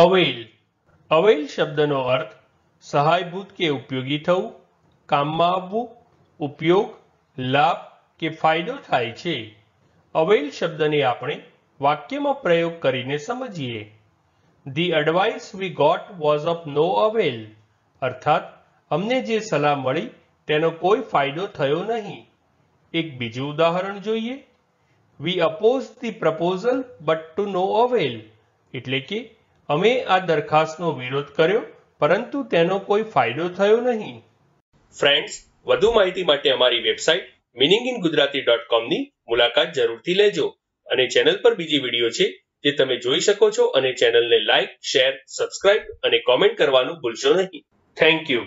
avail avail શબ્દનો અર્થ સહાયભૂત કે ઉપયોગી થવું કામમાં આવવું ઉપયોગ લાભ કે ફાયદો થાય છે અવેલ શબ્દને આપણે વાક્યમાં પ્રયોગ કરીને સમજીએ the advice we got was of no avail અર્થાત અમને જે સલાહ મળી તેનો કોઈ ફાયદો થયો નહીં એક બીજું ઉદાહરણ જોઈએ we oppose the proposal but to no avail એટલે કે અમે આ દરખાસ્તનો વિરોધ કર્યો પરંતુ તેનો કોઈ ફાયદો થયો નહીં ફ્રેન્ડ્સ વધુ માહિતી માટે અમારી website meaning in Gujarati dot કોમની મુલાકાત જરૂરથી લેજો અને ચેનલ પર બીજી વિડીયો છે જે તમે જોઈ શકો છો અને ચેનલને લાઇક શેર સબસ્ક્રાઇબ અને કોમેન્ટ કરવાનું ભૂલશો નહીં થેન્ક યુ